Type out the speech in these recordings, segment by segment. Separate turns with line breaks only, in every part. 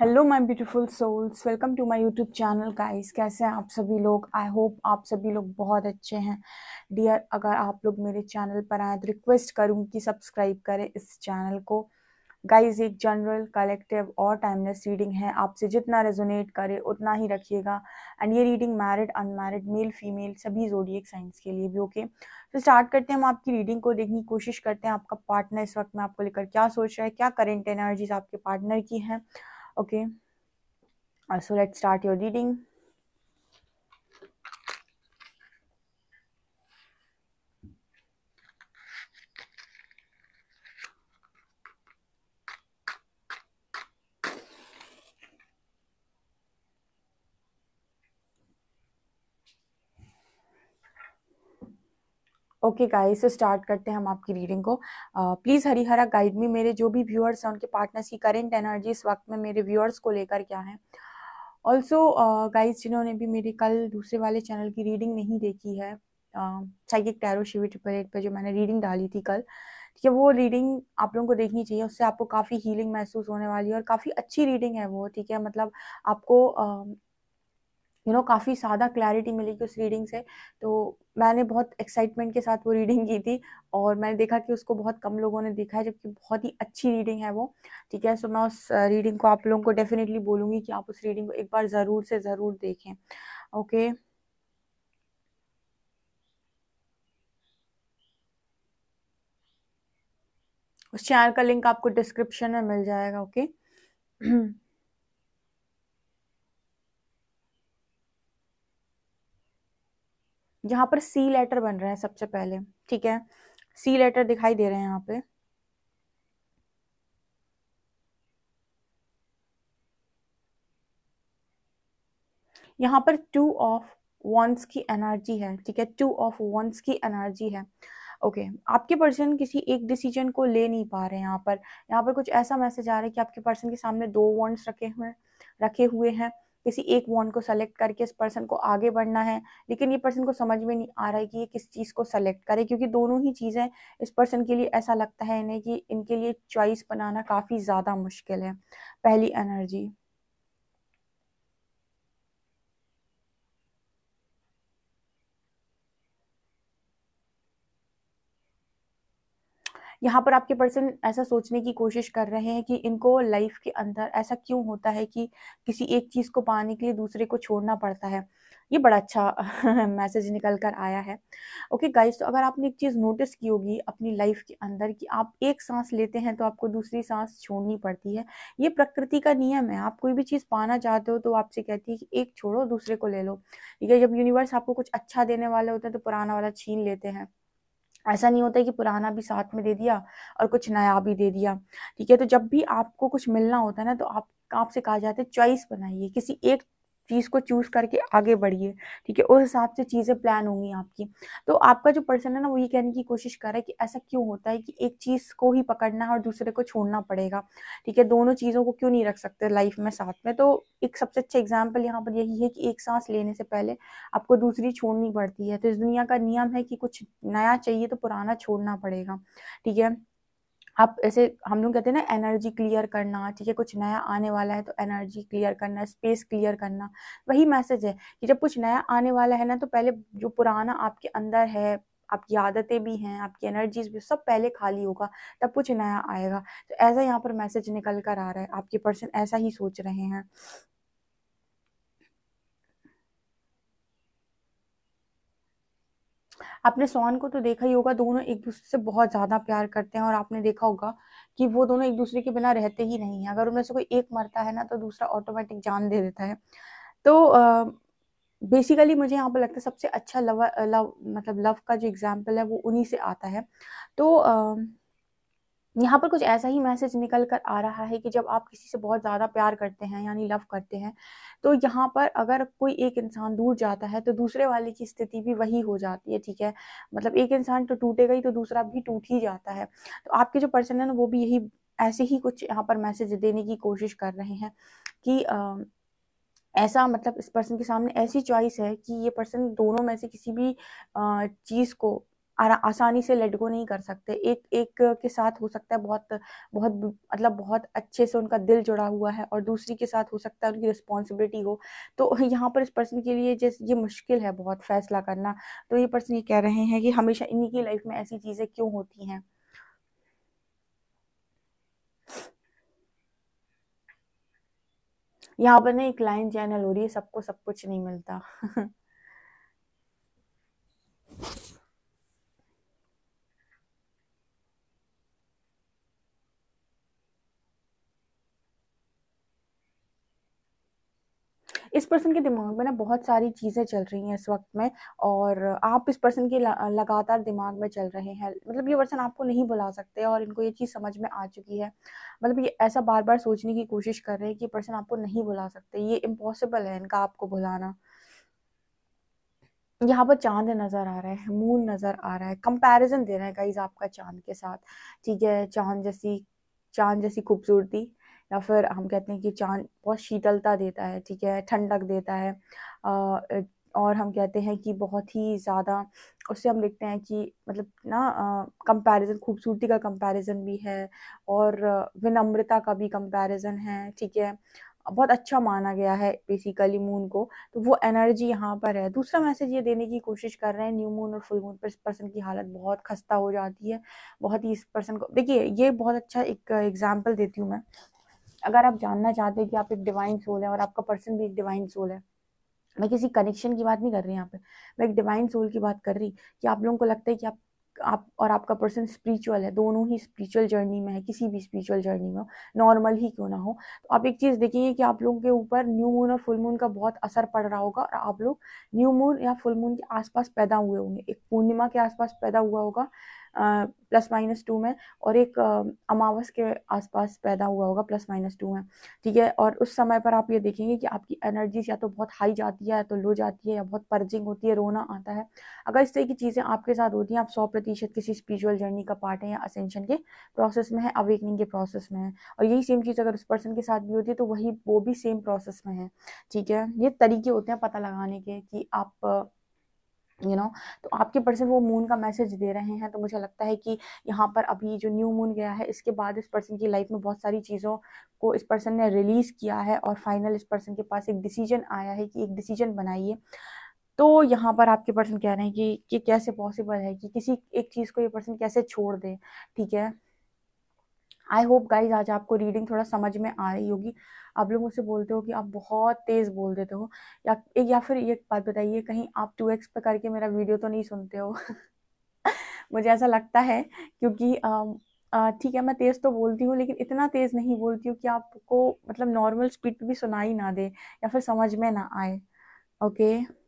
Hello my beautiful souls welcome to my YouTube channel guys कैसे हैं आप सभी लोग आई होप आप सभी लोग बहुत अच्छे हैं डियर अगर आप लोग मेरे चैनल पर आए तो रिक्वेस्ट करूँ कि सब्सक्राइब करें इस चैनल को गाइस एक जनरल कलेक्टिव और टाइमलेस रीडिंग है आपसे जितना रेजोनेट करे उतना ही रखिएगा एंड ये reading married unmarried male female सभी एक साइंस के लिए भी ओके तो स्टार्ट करते हैं हम आपकी रीडिंग को देखने की कोशिश करते हैं आपका पार्टनर इस वक्त में आपको लेकर क्या सोच रहा है क्या करेंट एनर्जीज आपके पार्टनर की हैं okay uh, so let's start your reading okay guys से स्टार्ट करते हैं हम आपकी रीडिंग को प्लीज़ हरिहरा गाइड में मेरे जो भी व्यूअर्स हैं उनके पार्टनर्स की करेंट एनर्जी इस वक्त में मेरे व्यूअर्स को लेकर क्या है ऑल्सो गाइज जिन्होंने भी मेरे कल दूसरे वाले चैनल की रीडिंग नहीं देखी है psychic tarot Shivi triple eight पर जो मैंने रीडिंग डाली थी कल ठीक है वो रीडिंग आप लोगों को देखनी चाहिए उससे आपको काफ़ी हीलिंग महसूस होने वाली है और काफ़ी अच्छी रीडिंग है वो ठीक है मतलब आपको यू नो काफ़ी ज़्यादा क्लैरिटी मिलेगी उस रीडिंग से तो मैंने बहुत एक्साइटमेंट के साथ वो रीडिंग की थी और मैंने देखा कि उसको बहुत कम लोगों ने देखा है जबकि बहुत ही अच्छी रीडिंग है वो ठीक है सो मैं उस रीडिंग को आप लोगों को डेफिनेटली बोलूँगी कि आप उस रीडिंग को एक बार ज़रूर से ज़रूर देखें ओके उस चैनल का लिंक आपको डिस्क्रिप्शन में मिल जाएगा ओके okay? यहाँ पर सी लेटर बन रहा है सबसे पहले ठीक है सी लेटर दिखाई दे रहे हैं यहाँ पे यहाँ पर टू ऑफ वॉन्स की एनर्जी है ठीक है टू ऑफ वॉन्स की एनर्जी है ओके okay, आपके पर्सन किसी एक डिसीजन को ले नहीं पा रहे हैं यहाँ पर यहाँ पर कुछ ऐसा मैसेज आ रहा है कि आपके पर्सन के सामने दो वॉन्ट्स रखे हुए रखे हुए हैं किसी एक वॉन्ट को सेलेक्ट करके इस पर्सन को आगे बढ़ना है लेकिन ये पर्सन को समझ में नहीं आ रहा है कि ये किस चीज़ को सेलेक्ट करे क्योंकि दोनों ही चीज़ें इस पर्सन के लिए ऐसा लगता है इन्हें कि इनके लिए चॉइस बनाना काफ़ी ज़्यादा मुश्किल है पहली एनर्जी यहाँ पर आपके पर्सन ऐसा सोचने की कोशिश कर रहे हैं कि इनको लाइफ के अंदर ऐसा क्यों होता है कि किसी एक चीज़ को पाने के लिए दूसरे को छोड़ना पड़ता है ये बड़ा अच्छा मैसेज निकल कर आया है ओके okay, गाइस तो अगर आपने एक चीज़ नोटिस की होगी अपनी लाइफ के अंदर कि आप एक सांस लेते हैं तो आपको दूसरी सांस छोड़नी पड़ती है ये प्रकृति का नियम है आप कोई भी चीज़ पाना चाहते हो तो आपसे कहती है कि एक छोड़ो दूसरे को ले लो ठीक है जब यूनिवर्स आपको कुछ अच्छा देने वाले होते हैं तो पुराना वाला छीन लेते हैं ऐसा नहीं होता है कि पुराना भी साथ में दे दिया और कुछ नया भी दे दिया ठीक है तो जब भी आपको कुछ मिलना होता है ना तो आप आपसे कहा जाता है चॉइस बनाइए किसी एक चीज़ को चूज़ करके आगे बढ़िए ठीक है उस हिसाब से चीज़ें प्लान होंगी आपकी तो आपका जो पर्सन है ना वो ये कहने की कोशिश कर रहा है कि ऐसा क्यों होता है कि एक चीज़ को ही पकड़ना है और दूसरे को छोड़ना पड़ेगा ठीक है दोनों चीज़ों को क्यों नहीं रख सकते लाइफ में साथ में तो एक सबसे अच्छा एग्जाम्पल यहाँ पर यही है कि एक सांस लेने से पहले आपको दूसरी छोड़नी पड़ती है तो इस दुनिया का नियम है कि कुछ नया चाहिए तो पुराना छोड़ना पड़ेगा ठीक है आप ऐसे हम लोग कहते हैं ना एनर्जी क्लियर करना ठीक है कुछ नया आने वाला है तो एनर्जी क्लियर करना स्पेस क्लियर करना वही मैसेज है कि जब कुछ नया आने वाला है ना तो पहले जो पुराना आपके अंदर है आपकी आदतें भी हैं आपकी एनर्जीज भी सब पहले खाली होगा तब कुछ नया आएगा तो ऐसा यहाँ पर मैसेज निकल कर आ रहा है आपके पर्सन ऐसा ही सोच रहे हैं आपने सोन को तो देखा ही होगा दोनों एक दूसरे से बहुत ज़्यादा प्यार करते हैं और आपने देखा होगा कि वो दोनों एक दूसरे के बिना रहते ही नहीं है अगर उनमें से कोई एक मरता है ना तो दूसरा ऑटोमेटिक जान दे देता है तो बेसिकली मुझे यहाँ पर लगता है सबसे अच्छा लव लव मतलब लव का जो एग्जाम्पल है वो उन्हीं से आता है तो uh, यहाँ पर कुछ ऐसा ही मैसेज निकल कर आ रहा है कि जब आप किसी से बहुत ज़्यादा प्यार करते हैं यानी लव करते हैं तो यहाँ पर अगर कोई एक इंसान दूर जाता है तो दूसरे वाले की स्थिति भी वही हो जाती है ठीक है मतलब एक इंसान तो टूटेगा ही तो दूसरा भी टूट ही जाता है तो आपके जो पर्सन है ना वो भी यही ऐसे ही कुछ यहाँ पर मैसेज देने की कोशिश कर रहे हैं कि आ, ऐसा मतलब इस पर्सन के सामने ऐसी चॉइस है कि ये पर्सन दोनों में से किसी भी चीज़ को आसानी से लेट गो नहीं कर सकते एक एक के साथ हो सकता है बहुत बहुत मतलब बहुत अच्छे से उनका दिल जुड़ा हुआ है और दूसरी के साथ हो सकता है उनकी रिस्पॉन्सिबिलिटी हो तो यहाँ पर इस पर्सन के लिए जैसे ये मुश्किल है बहुत फैसला करना तो ये पर्सन ये कह रहे हैं कि हमेशा इन्हीं की लाइफ में ऐसी चीज़ें क्यों होती हैं यहाँ पर ना एक लाइन चैनल हो रही है सबको सब कुछ नहीं मिलता पर्सन के दिमाग में ना बहुत सारी चीज़ें चल रही हैं इस वक्त में और आप इस पर्सन के लगातार दिमाग में चल रहे हैं मतलब ये पर्सन आपको नहीं बुला सकते और इनको ये चीज़ समझ में आ चुकी है मतलब ये ऐसा बार बार सोचने की कोशिश कर रहे हैं कि पर्सन आपको नहीं बुला सकते ये इम्पॉसिबल है इनका आपको बुलाना यहाँ पर चांद नज़र आ रहा है मून नज़र आ रहा है कंपैरिजन दे रहे हैं गाइज आपका चांद के साथ ठीक है चांद जैसी चांद जैसी खूबसूरती या फिर हम कहते हैं कि चांद बहुत शीतलता देता है ठीक है ठंडक देता है और हम कहते हैं कि बहुत ही ज़्यादा उससे हम देखते हैं कि मतलब ना कंपैरिजन खूबसूरती का कंपैरिजन भी है और विनम्रता का भी कंपैरिजन है ठीक है बहुत अच्छा माना गया है बेसिकली मून को तो वो एनर्जी यहाँ पर है दूसरा मैसेज ये देने की कोशिश कर रहे हैं न्यू मून और फुल मून पर इस पर्सन की हालत बहुत खस्ता हो जाती है बहुत ही इस पर्सन को देखिए ये बहुत अच्छा एक एग्जाम्पल देती हूँ मैं अगर आप जानना चाहते हैं कि आप एक डिवाइन सोल है और आपका पर्सन भी एक डिवाइन सोल है मैं किसी कनेक्शन की बात नहीं कर रही यहाँ पे मैं एक डिवाइन सोल की बात कर रही कि आप लोगों को लगता है कि आप आप और आपका पर्सन स्पिरिचुअल है दोनों ही स्पिरिचुअल जर्नी में है किसी भी स्पिरिचुअल जर्नी में नॉर्मल ही क्यों ना हो तो आप एक चीज़ देखेंगे कि आप लोगों के ऊपर न्यू मून और फुल मून का बहुत असर पड़ रहा होगा और आप लोग न्यू मून या फुल मून के आसपास पैदा हुए होंगे एक पूर्णिमा के आसपास पैदा हुआ होगा प्लस माइनस टू में और एक अमावस के आसपास पैदा हुआ होगा प्लस माइनस टू में ठीक है और उस समय पर आप ये देखेंगे कि आपकी एनर्जीज या तो बहुत हाई जाती है या तो लो जाती है या बहुत पर्जिंग होती है रोना आता है अगर इस तरह की चीज़ें आपके साथ होती हैं आप सौ प्रतिशत किसी स्पिरिचुअल जर्नी का पार्ट है या असेंशन के प्रोसेस में है अवेकनिंग के प्रोसेस में है और यही सेम चीज़ अगर उस पर्सन के साथ भी होती है तो वही वो भी सेम प्रोसेस में है ठीक है ये तरीके होते हैं पता लगाने के कि आप यू you नो know, तो आपके पर्सन वो मून का मैसेज दे रहे हैं तो मुझे लगता है कि यहाँ पर अभी जो न्यू मून गया है इसके बाद इस पर्सन की लाइफ में बहुत सारी चीज़ों को इस पर्सन ने रिलीज़ किया है और फाइनल इस पर्सन के पास एक डिसीजन आया है कि एक डिसीजन बनाइए तो यहाँ पर आपके पर्सन कह रहे हैं कि, कि कैसे पॉसिबल है कि किसी एक चीज़ को ये पर्सन कैसे छोड़ दे ठीक है आई होप गाइज आज आपको रीडिंग थोड़ा समझ में आ रही होगी आप लोग मुझसे बोलते हो कि आप बहुत तेज़ बोल देते हो या या फिर एक बात बताइए कहीं आप टू एक्स पे करके मेरा वीडियो तो नहीं सुनते हो मुझे ऐसा लगता है क्योंकि ठीक है मैं तेज़ तो बोलती हूँ लेकिन इतना तेज़ नहीं बोलती हूँ कि आपको मतलब नॉर्मल स्पीड भी सुनाई ना दे या फिर समझ में ना आए ओके okay?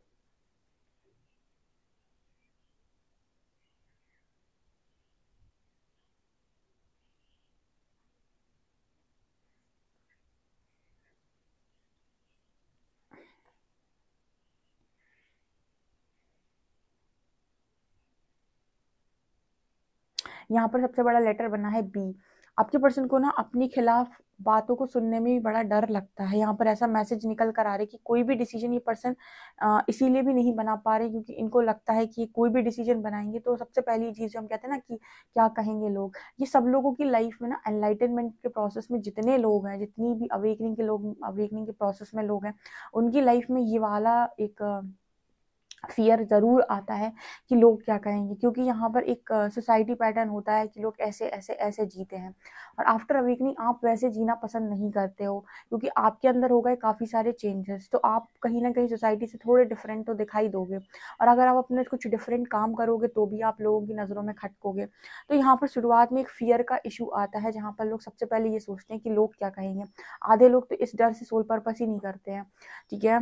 यहाँ पर सबसे बड़ा लेटर बना है बी आपके पर्सन को ना अपने खिलाफ बातों को सुनने में भी बड़ा डर लगता है यहाँ पर ऐसा मैसेज निकल कर आ रहा है कि कोई भी डिसीजन ये पर्सन इसीलिए भी नहीं बना पा रहे क्योंकि इनको लगता है कि कोई भी डिसीजन बनाएंगे तो सबसे पहली चीज़ जो हम कहते हैं ना कि क्या कहेंगे लोग ये सब लोगों की लाइफ में ना एनलाइटनमेंट के प्रोसेस में जितने लोग हैं जितनी भी अवेकनिंग के लोग अवेकनिंग के प्रोसेस में लोग हैं उनकी लाइफ में ये वाला एक फियर ज़रूर आता है कि लोग क्या कहेंगे क्योंकि यहाँ पर एक सोसाइटी पैटर्न होता है कि लोग ऐसे ऐसे ऐसे जीते हैं और आफ्टर अवेकनिंग आप वैसे जीना पसंद नहीं करते हो क्योंकि आपके अंदर हो गए काफ़ी सारे चेंजेस तो आप कहीं ना कहीं सोसाइटी से थोड़े डिफरेंट तो दिखाई दोगे और अगर आप अपने कुछ डिफरेंट काम करोगे तो भी आप लोगों की नज़रों में खटकोगे तो यहाँ पर शुरुआत में एक फियर का इशू आता है जहाँ पर लोग सबसे पहले ये सोचते हैं कि लोग क्या कहेंगे आधे लोग तो इस डर से सोल पर्पस ही नहीं करते हैं ठीक है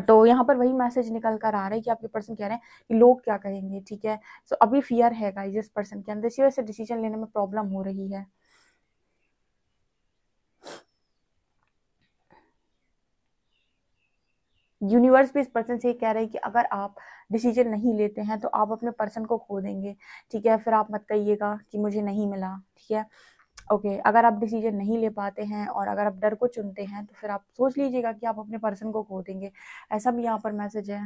तो यहाँ पर वही मैसेज निकल कर आ रहा है कि आपके पर्सन कह रहे हैं कि लोग क्या कहेंगे ठीक है सो so, अभी फियर है गाइस इस पर्सन के अंदर इसी वजह से डिसीजन लेने में प्रॉब्लम हो रही है यूनिवर्स भी इस पर्सन से ये कह रहे हैं कि अगर आप डिसीजन नहीं लेते हैं तो आप अपने पर्सन को खो देंगे ठीक है फिर आप मत कहिएगा कि मुझे नहीं मिला ठीक है ओके okay, अगर आप डिसीजन नहीं ले पाते हैं और अगर आप डर को चुनते हैं तो फिर आप सोच लीजिएगा कि आप अपने पर्सन को खो देंगे ऐसा भी यहाँ पर मैसेज है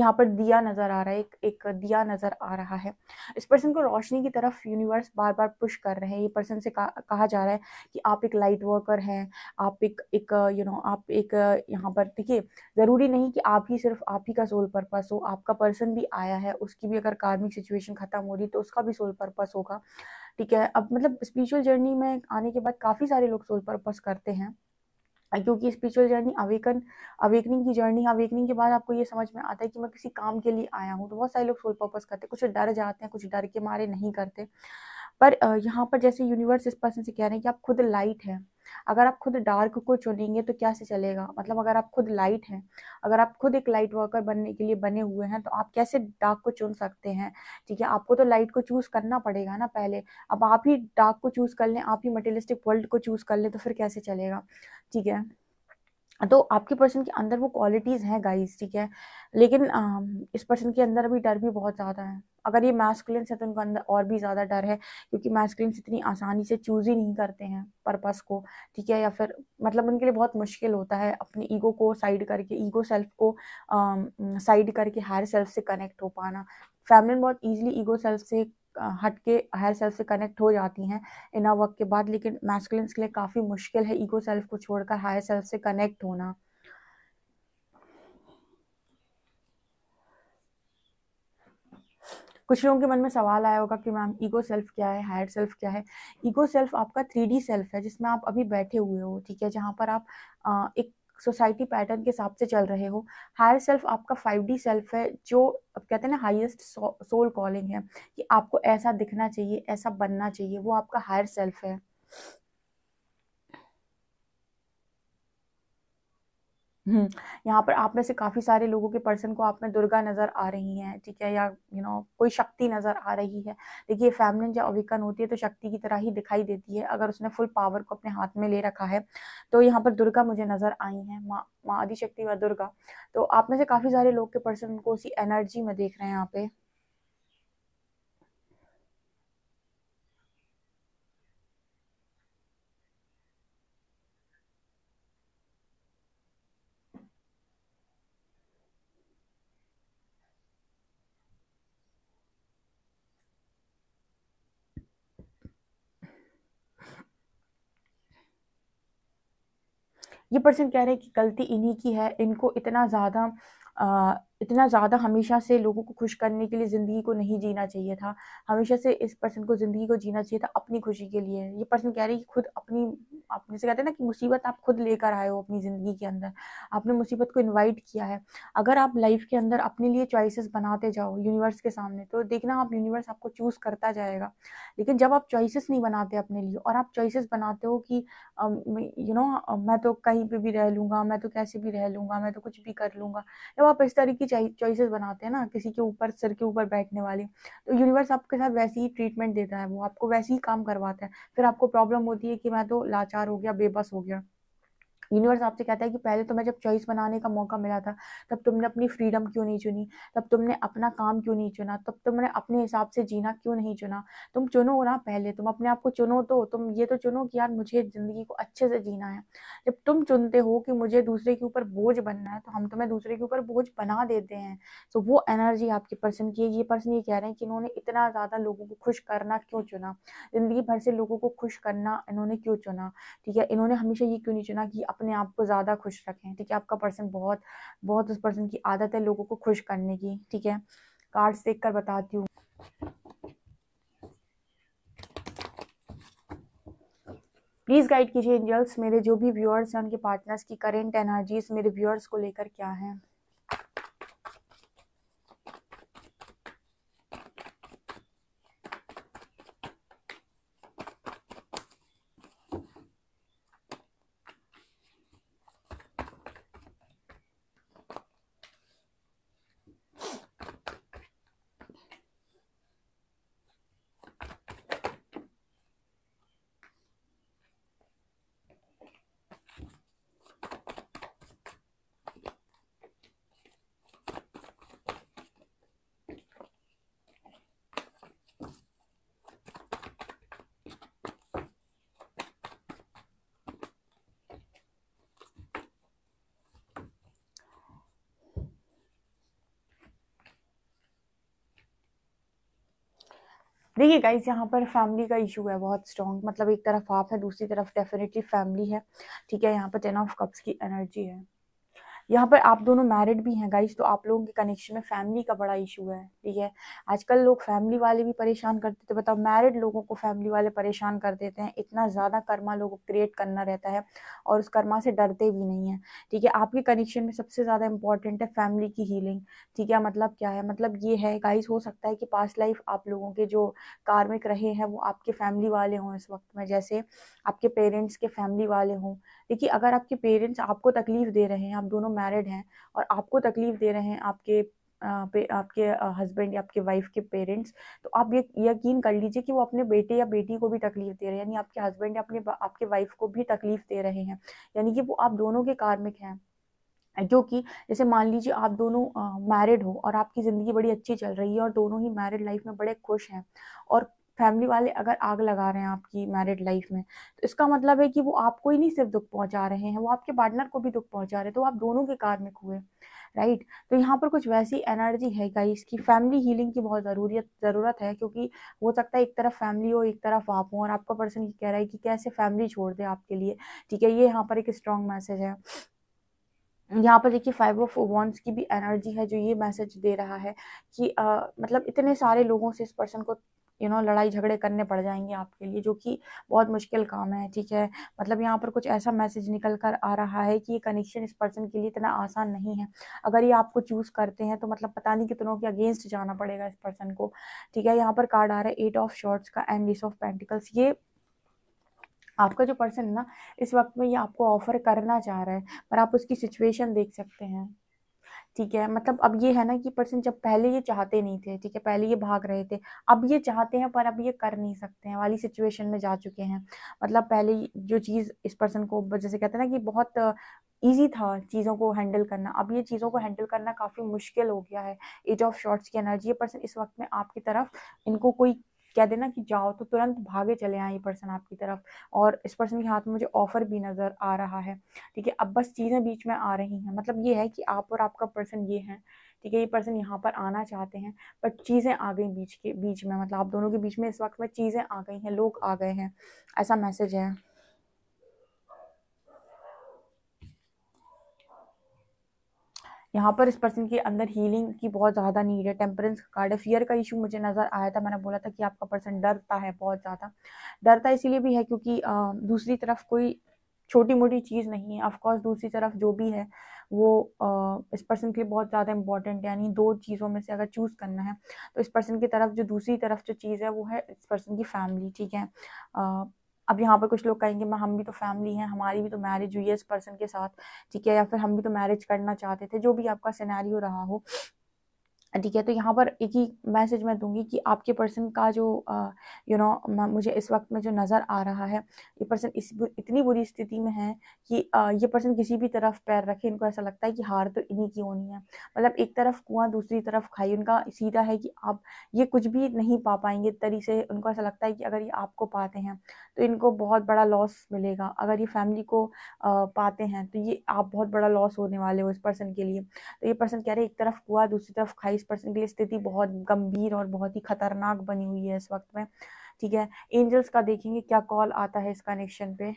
यहाँ पर दिया नज़र आ रहा है एक एक दिया नज़र आ रहा है इस पर्सन को रोशनी की तरफ यूनिवर्स बार बार पुश कर रहे हैं ये पर्सन से कहा जा रहा है कि आप एक लाइट वर्कर हैं आप एक एक यू नो आप एक यहाँ पर देखिए ज़रूरी नहीं कि आप ही सिर्फ आप ही का सोल पर्पस हो आपका पर्सन भी आया है उसकी भी अगर कार्मिक सिचुएशन ख़त्म हो रही तो उसका भी सोल पर्पस होगा ठीक है अब मतलब स्पिरिचुअल जर्नी में आने के बाद काफ़ी सारे लोग सोल पर्पस करते हैं क्योंकि स्पिरिचुअल जर्नी अवेकन अवेकनिंग की जर्नी है अवेकनिंग के बाद आपको ये समझ में आता है कि मैं किसी काम के लिए आया हूँ तो बहुत सारे लोग सोल पर्पस करते हैं कुछ डर जाते हैं कुछ डर के मारे नहीं करते पर यहाँ पर जैसे यूनिवर्स इस पर्सन से कह रहे हैं कि आप खुद लाइट हैं अगर आप खुद डार्क को चुनेंगे तो कैसे चलेगा मतलब अगर आप खुद लाइट हैं अगर आप खुद एक लाइट वर्कर बनने के लिए बने हुए हैं तो आप कैसे डार्क को चुन सकते हैं ठीक है आपको तो लाइट को चूज करना पड़ेगा ना पहले अब आप ही डार्क को चूज कर लें आप ही मटेरियलिस्टिक वर्ल्ड को चूज कर लें तो फिर कैसे चलेगा ठीक है तो आपके पर्सन के अंदर वो क्वालिटीज़ हैं गाइस ठीक है लेकिन आ, इस पर्सन के अंदर अभी डर भी बहुत ज़्यादा है अगर ये मैस्कुलिन है तो उनका अंदर और भी ज़्यादा डर है क्योंकि मैस्कुलिन इतनी आसानी से चूज़ ही नहीं करते हैं पर्पस को ठीक है या फिर मतलब उनके लिए बहुत मुश्किल होता है अपने ईगो को साइड करके ईगो सेल्फ को साइड करके हायर सेल्फ से कनेक्ट हो पाना फैमिलिन बहुत ईजिली ईगो सेल्फ से हट के हायर सेल्फ से कनेक्ट हो जाती हैं इनर वर्क के बाद लेकिन मैस्कुलिन्स के लिए काफ़ी मुश्किल है ईगो सेल्फ को छोड़कर हायर सेल्फ से कनेक्ट होना कुछ लोगों के मन में सवाल आया होगा कि मैम ईगो सेल्फ क्या है हायर सेल्फ क्या है ईगो सेल्फ आपका थ्री सेल्फ है जिसमें आप अभी बैठे हुए हो ठीक है जहाँ पर आप आ, एक सोसाइटी पैटर्न के हिसाब से चल रहे हो हायर सेल्फ आपका फाइव डी सेल्फ है जो कहते हैं ना हाइएस्ट सोल कॉलिंग है कि आपको ऐसा दिखना चाहिए ऐसा बनना चाहिए वो आपका हायर सेल्फ है हम्म, यहाँ पर आप में से काफ़ी सारे लोगों के पर्सन को आप में दुर्गा नज़र आ रही है ठीक है या यू you नो know, कोई शक्ति नज़र आ रही है देखिए फैमिली जब अविकन होती है तो शक्ति की तरह ही दिखाई देती है अगर उसने फुल पावर को अपने हाथ में ले रखा है तो यहाँ पर दुर्गा मुझे नज़र आई है माँ मा आदिशक्ति व दुर्गा तो आप में से काफ़ी सारे लोग के पर्सन को उसी एनर्जी में देख रहे हैं यहाँ पे ये पर्सन कह रहे हैं कि गलती इन्हीं की है इनको इतना ज़्यादा इतना ज़्यादा हमेशा से लोगों को खुश करने के लिए ज़िंदगी को नहीं जीना चाहिए था हमेशा से इस पर्सन को ज़िंदगी को जीना चाहिए था अपनी खुशी के लिए ये पर्सन कह रही है कि खुद अपनी अपने से कहते हैं ना कि मुसीबत आप खुद लेकर आए हो अपनी ज़िंदगी के अंदर आपने मुसीबत को इन्वाइट किया है अगर आप लाइफ के अंदर अपने लिए चॉइसेस बनाते जाओ यूनिवर्स के सामने तो देखना आप यूनिवर्स आपको चूज़ करता जाएगा लेकिन जब आप चॉइसेस नहीं बनाते अपने लिए और आप चॉइसेस बनाते हो कि यू नो मैं तो कहीं पर भी रह लूँगा मैं तो कैसे भी रह लूँगा मैं तो कुछ भी कर लूँगा जब आप इस तरीके चॉइसेस बनाते हैं ना किसी के ऊपर सर के ऊपर बैठने वाली तो यूनिवर्स आपके साथ वैसी ही ट्रीटमेंट देता है वो आपको वैसे ही काम करवाता है फिर आपको प्रॉब्लम होती है कि मैं तो लाचार हो गया बेबस हो गया यूनिवर्स आपसे कहता है कि पहले तुम्हें तो जब चॉइस बनाने का मौका मिला था तब तुमने अपनी फ्रीडम क्यों नहीं चुनी तब तुमने अपना काम क्यों नहीं चुना तब तुमने अपने हिसाब से जीना क्यों नहीं चुना तुम चुनो ना पहले तुम अपने आप को चुनो तो तुम ये तो चुनो कि यार मुझे ज़िंदगी को अच्छे से जीना है जब तुम चुनते हो कि मुझे दूसरे के ऊपर बोझ बनना है तो हम तुम्हें दूसरे के ऊपर बोझ बना देते हैं तो वो एनर्जी आपके पर्सन की है ये पर्सन ये कह रहे हैं कि इन्होंने इतना ज़्यादा लोगों को खुश करना क्यों चुना ज़िंदगी भर से लोगों को खुश करना इन्होंने क्यों चुना ठीक है इन्होंने हमेशा ये क्यों नहीं चुना कि अपने आप को ज़्यादा खुश रखें ठीक है आपका पर्सन बहुत बहुत उस पर्सन की आदत है लोगों को खुश करने की ठीक है कार्ड्स देख कर बताती हूँ प्लीज़ गाइड कीजिए एंजल्स मेरे जो भी व्यूअर्स हैं उनके पार्टनर्स की करेंट एनर्जीज मेरे व्यूअर्स को लेकर क्या है देखिए गाइज यहाँ पर फैमिली का इशू है बहुत स्ट्रॉन्ग मतलब एक तरफ आप है दूसरी तरफ डेफिनेटली फैमिली है ठीक है यहाँ पर टेन ऑफ कप्स की एनर्जी है यहाँ पर आप दोनों मैरिड भी हैं गाइज तो आप लोगों के कनेक्शन में फैमिली का बड़ा इशू है ठीक है आजकल लोग फैमिली वाले भी परेशान करते थे तो बताओ मैरिड लोगों को फैमिली वाले परेशान कर देते हैं इतना ज़्यादा कर्मा लोगों को क्रिएट करना रहता है और उस कर्मा से डरते भी नहीं है ठीक है आपके कनेक्शन में सबसे ज़्यादा इंपॉर्टेंट है फैमिली की हीलिंग ठीक है मतलब क्या है मतलब ये है गाइज हो सकता है कि पास्ट लाइफ आप लोगों के जो कार्मिक रहे हैं वो आपके फैमिली वाले हों इस वक्त में जैसे आपके पेरेंट्स के फैमिली वाले हों देखिए अगर आपके पेरेंट्स आपको तकलीफ दे रहे हैं आप दोनों मैरिड हैं और आपको तकलीफ दे रहे हैं आपके पे आपके हस्बैंड या आपके वाइफ के पेरेंट्स तो आप ये यकीन कर लीजिए कि वो अपने बेटे या बेटी को भी तकलीफ दे रहे हैं यानी आपके हस्बैंड या अपने आपके वाइफ को भी तकलीफ दे रहे हैं यानी कि वो आप दोनों के कार्मिक हैं क्योंकि जैसे मान लीजिए आप दोनों मैरिड हो और आपकी ज़िंदगी बड़ी अच्छी चल रही है और दोनों ही मैरिड लाइफ में बड़े खुश हैं और फैमिली वाले अगर आग लगा रहे हैं आपकी मैरिड लाइफ में तो इसका मतलब है कि वो आपको ही नहीं सिर्फ दुख पहुंचा रहे हैं वो आपके पार्टनर को भी दुख पहुंचा रहे हैं तो आप दोनों के कार्मिक हुए राइट right? तो यहाँ पर कुछ वैसी एनर्जी है गाइस इसकी फैमिली हीलिंग की बहुत ज़रूरत ज़रूरत है क्योंकि हो सकता है एक तरफ फैमिली हो एक तरफ आप हो और आपका पर्सन ये कह रहा है कि कैसे फैमिली छोड़ दे आपके लिए ठीक है ये यहाँ पर एक स्ट्रांग मैसेज है यहाँ पर देखिए फाइव ऑफ वॉन्स की भी एनर्जी है जो ये मैसेज दे रहा है कि आ, मतलब इतने सारे लोगों से इस पर्सन को यू नो लड़ाई झगड़े करने पड़ जाएंगे आपके लिए जो कि बहुत मुश्किल काम है ठीक है मतलब यहाँ पर कुछ ऐसा मैसेज निकल कर आ रहा है कि ये कनेक्शन इस पर्सन के लिए इतना आसान नहीं है अगर ये आपको चूज़ करते हैं तो मतलब पता नहीं कितनों के अगेंस्ट जाना पड़ेगा इस पर्सन को ठीक है यहाँ पर कार्ड आ रहा है एट ऑफ शॉर्ट्स का एंड एस ऑफ पेंटिकल्स ये आपका जो पर्सन है ना इस वक्त में ये आपको ऑफर करना चाह रहा है पर आप उसकी सिचुएशन देख सकते हैं ठीक है मतलब अब ये है ना कि पर्सन जब पहले ये चाहते नहीं थे ठीक है पहले ये भाग रहे थे अब ये चाहते हैं पर अब ये कर नहीं सकते हैं वाली सिचुएशन में जा चुके हैं मतलब पहले जो चीज़ इस पर्सन को जैसे कहते हैं ना कि बहुत ईजी था चीज़ों को हैंडल करना अब ये चीज़ों को हैंडल करना काफ़ी मुश्किल हो गया है एज ऑफ शॉर्ट्स की एनर्जी ये पर्सन इस वक्त में आपकी तरफ इनको कोई कह देना कि जाओ तो तुरंत भागे चले आए ये पर्सन आपकी तरफ और इस पर्सन के हाथ में मुझे ऑफर भी नज़र आ रहा है ठीक है अब बस चीज़ें बीच में आ रही हैं मतलब ये है कि आप और आपका पर्सन ये हैं ठीक है ये पर्सन यहाँ पर आना चाहते हैं बट चीज़ें आ गई बीच के बीच में मतलब आप दोनों के बीच में इस वक्त में चीज़ें आ गई हैं लोग आ गए हैं ऐसा मैसेज है यहाँ पर इस पर्सन के अंदर हीलिंग की बहुत ज़्यादा नीड है टेम्परेंस कार्ड है फियर का इशू मुझे नज़र आया था मैंने बोला था कि आपका पर्सन डरता है बहुत ज़्यादा डरता इसीलिए भी है क्योंकि दूसरी तरफ कोई छोटी मोटी चीज़ नहीं है ऑफकोर्स दूसरी तरफ जो भी है वो आ, इस पर्सन के लिए बहुत ज़्यादा इंपॉर्टेंट है यानी दो चीज़ों में से अगर चूज़ करना है तो इस पर्सन की तरफ जो दूसरी तरफ जो चीज़ है वो है इस पर्सन की फैमिली ठीक है आ, अब यहाँ पर कुछ लोग कहेंगे मैं हम भी तो फैमिली हैं हमारी भी तो मैरिज हुई है इस पर्सन के साथ ठीक है या फिर हम भी तो मैरिज करना चाहते थे जो भी आपका सिनेरियो रहा हो ठीक है तो यहाँ पर एक ही मैसेज मैं दूंगी कि आपके पर्सन का जो यू नो you know, मुझे इस वक्त में जो नज़र आ रहा है ये पर्सन इस इतनी बुरी स्थिति में है कि आ, ये पर्सन किसी भी तरफ पैर रखे इनको ऐसा लगता है कि हार तो इन्हीं की होनी है मतलब एक तरफ कुआं दूसरी तरफ खाई उनका सीधा है कि आप ये कुछ भी नहीं पा पाएंगे तरी से उनको ऐसा लगता है कि अगर ये आपको पाते हैं तो इनको बहुत बड़ा लॉस मिलेगा अगर ये फैमिली को पाते हैं तो ये आप बहुत बड़ा लॉस होने वाले हो इस पर्सन के लिए तो ये पर्सन कह रहे हैं एक तरफ कुआ दूसरी तरफ खाई इस पर्सन के लिए स्थिति बहुत गंभीर और बहुत ही खतरनाक बनी हुई है इस वक्त में ठीक है एंजल्स का देखेंगे क्या कॉल आता है इस कनेक्शन पे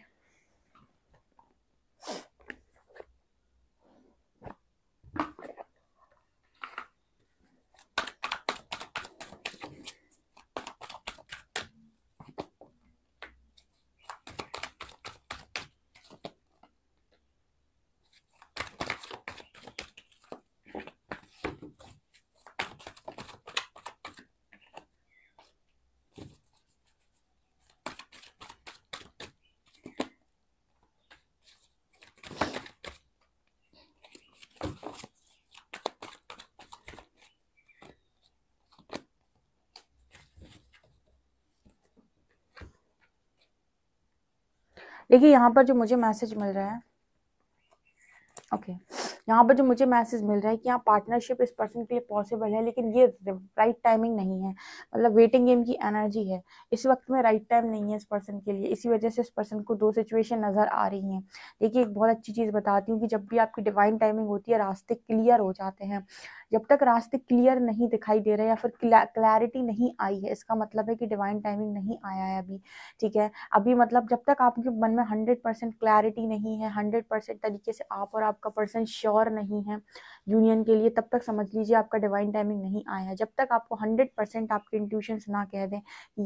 देखिए यहाँ पर जो मुझे मैसेज मिल रहा है ओके okay. यहाँ पर जो मुझे मैसेज मिल रहा है कि यहाँ पार्टनरशिप इस पर्सन के लिए पॉसिबल है लेकिन ये राइट टाइमिंग नहीं है मतलब वेटिंग गेम की एनर्जी है इस वक्त में राइट टाइम नहीं है इस पर्सन के लिए इसी वजह से इस पर्सन को दो सिचुएशन नज़र आ रही हैं देखिए एक बहुत अच्छी चीज़ बताती हूँ कि जब भी आपकी डिवाइन टाइमिंग होती है रास्ते क्लियर हो जाते हैं जब तक रास्ते क्लियर नहीं दिखाई दे रहे या फिर क्लैरिटी नहीं आई है इसका मतलब है कि डिवाइन टाइमिंग नहीं आया है अभी ठीक है अभी मतलब जब तक आपके मन में हंड्रेड परसेंट क्लैरिटी नहीं है हंड्रेड परसेंट तरीके से आप और आपका पर्सन श्योर नहीं है यूनियन के लिए तब तक समझ लीजिए आपका डिवाइन टाइमिंग नहीं आया है जब तक आपको हंड्रेड परसेंट आपके इंट्यूशन ना कह दें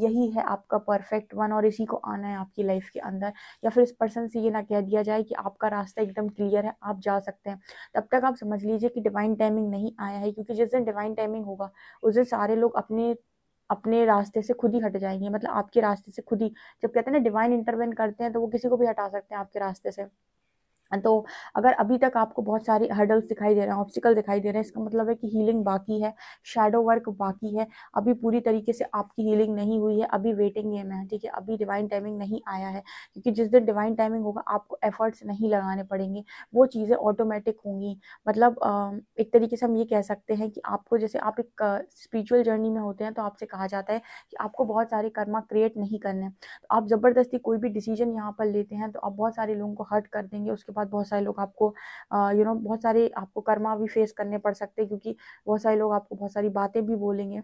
यही है आपका परफेक्ट वन और इसी को आना है आपकी लाइफ के अंदर या फिर इस पर्सन से ये ना कह दिया जाए कि आपका रास्ता एकदम क्लियर है आप जा सकते हैं तब तक आप समझ लीजिए कि डिवाइन टाइमिंग नहीं आया है क्योंकि जिस दिन डिवाइन टाइमिंग होगा उस दिन सारे लोग अपने अपने रास्ते से खुद ही हट जाएंगे मतलब आपके रास्ते से खुद ही जब कहते हैं ना डिवाइन इंटरवेंट करते हैं तो वो किसी को भी हटा सकते हैं आपके रास्ते से तो अगर अभी तक आपको बहुत सारे हर्डल्स दिखाई दे रहे हैं ऑब्स्टिकल दिखाई दे रहे हैं इसका मतलब है कि हीलिंग बाकी है शेडो वर्क बाकी है अभी पूरी तरीके से आपकी हीलिंग नहीं हुई है अभी वेटिंग गेम है ठीक है अभी डिवाइन टाइमिंग नहीं आया है क्योंकि जिस दिन डिवाइन टाइमिंग होगा आपको एफर्ट्स नहीं लगाने पड़ेंगे वो चीज़ें ऑटोमेटिक होंगी मतलब एक तरीके से हम ये कह सकते हैं कि आपको जैसे आप एक स्पिरिचुअल जर्नी में होते हैं तो आपसे कहा जाता है कि आपको बहुत सारे कर्मा क्रिएट नहीं करने तो आप ज़बरदस्ती कोई भी डिसीजन यहाँ पर लेते हैं तो आप बहुत सारे लोगों को हर्ट कर देंगे उसके बाद बहुत सारे लोग आपको यू नो बहुत सारे आपको कर्मा भी फेस करने पड़ सकते हैं क्योंकि बहुत सारे लोग आपको बहुत सारी बातें भी बोलेंगे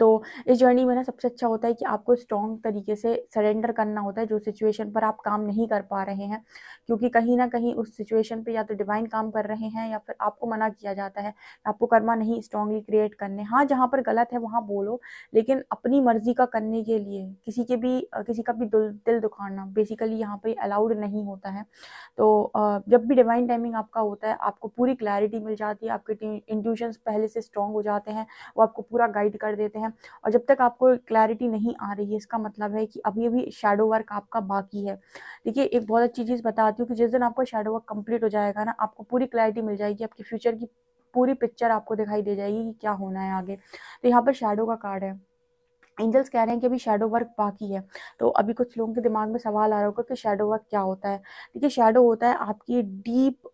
तो इस जर्नी में ना सबसे अच्छा होता है कि आपको स्ट्रॉन्ग तरीके से सरेंडर करना होता है जो सिचुएशन पर आप काम नहीं कर पा रहे हैं क्योंकि कहीं ना कहीं उस सिचुएशन पे या तो डिवाइन काम कर रहे हैं या फिर आपको मना किया जाता है आपको कर्मा नहीं स्ट्रांगली क्रिएट करने हाँ जहाँ पर गलत है वहाँ बोलो लेकिन अपनी मर्जी का करने के लिए किसी के भी किसी का भी दिल दिल दुखाना बेसिकली यहाँ पर अलाउड नहीं होता है तो जब भी डिवाइन टाइमिंग आपका होता है आपको पूरी क्लैरिटी मिल जाती है आपके इंट्यूशंस पहले से स्ट्रांग हो जाते हैं वो आपको पूरा गाइड कर देते देते हैं और जब तक आपको क्लैरिटी नहीं आ रही है इसका मतलब है कि अभी अभी शेडो वर्क आपका बाकी है देखिए एक बहुत अच्छी चीज़ बताती हूँ कि जिस दिन आपका शेडो वर्क कम्प्लीट हो जाएगा ना आपको पूरी क्लैरिटी मिल जाएगी आपके फ्यूचर की पूरी पिक्चर आपको दिखाई दे जाएगी कि क्या होना है आगे तो यहाँ पर शेडो का कार्ड है एंजल्स कह रहे हैं कि अभी शेडो वर्क बाकी है तो अभी कुछ लोगों के दिमाग में सवाल आ रहा होगा कि शेडो वर्क क्या होता है देखिए शेडो होता है आपकी डीप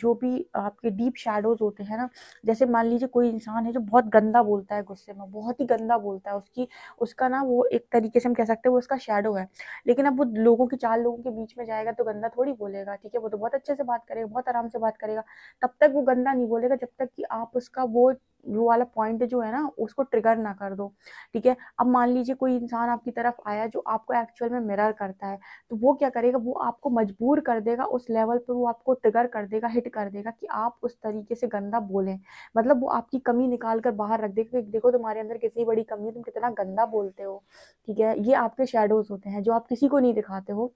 जो भी आपके डीप शेडोज होते हैं ना जैसे मान लीजिए कोई इंसान है जो बहुत गंदा बोलता है गुस्से में बहुत ही गंदा बोलता है उसकी उसका ना वो एक तरीके से हम कह सकते हैं वो उसका शेडो है लेकिन अब वो लोगों के चार लोगों के बीच में जाएगा तो गंदा थोड़ी बोलेगा ठीक है वो तो बहुत अच्छे से बात करेगा बहुत आराम से बात करेगा तब तक वो गंदा नहीं बोलेगा जब तक कि आप उसका वो वो वाला पॉइंट जो है ना उसको ट्रिगर ना कर दो ठीक है अब मान लीजिए कोई इंसान आपकी तरफ आया जो आपको एक्चुअल में मिरर करता है तो वो क्या करेगा वो आपको मजबूर कर देगा उस लेवल पर वो आपको ट्रिगर कर देगा हिट कर देगा कि आप उस तरीके से गंदा बोलें मतलब वो आपकी कमी निकाल कर बाहर रख देगा कि देखो तुम्हारे अंदर कितनी बड़ी कमी है तुम कितना गंदा बोलते हो ठीक है ये आपके शेडोज होते हैं जो आप किसी को नहीं दिखाते हो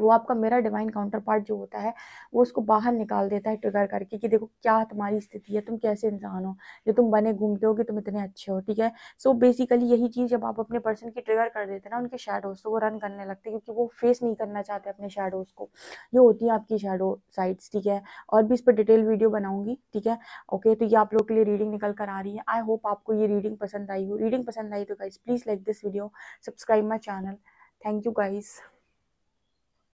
वो आपका मेरा डिवाइन काउंटर पार्ट जो होता है वो उसको बाहर निकाल देता है ट्रिगर करके कि देखो क्या तुम्हारी स्थिति है तुम कैसे इंसान हो जो तुम बने घूमते हो कि तुम इतने अच्छे हो ठीक है सो so बेसिकली यही चीज़ जब आप अपने पर्सन की ट्रिगर कर देते हैं ना उनके शेडोज तो वो रन करने लगते हैं क्योंकि वो फेस नहीं करना चाहते अपने शेडोज को जो होती है आपकी शेडो साइड्स ठीक है और भी इस पर डिटेल वीडियो बनाऊंगी ठीक है ओके तो ये आप लोग के लिए रीडिंग निकल कर आ रही है आई होप आपको ये रीडिंग पसंद आई हो रीडिंग पसंद आई तो guys please like this video subscribe my channel thank you guys